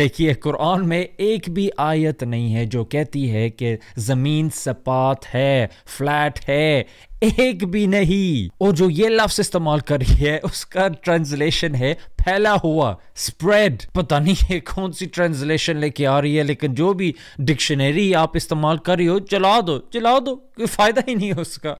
देखिए कुरान में एक भी आयत नहीं है जो कहती है कि जमीन सपात है फ्लैट है एक भी नहीं और जो ये लफ्ज इस्तेमाल कर रही है उसका ट्रांसलेशन है फैला हुआ स्प्रेड पता नहीं है कौन सी ट्रांसलेशन लेके आ रही है लेकिन जो भी डिक्शनरी आप इस्तेमाल कर रही हो चला दो चला दो कोई फायदा ही नहीं है उसका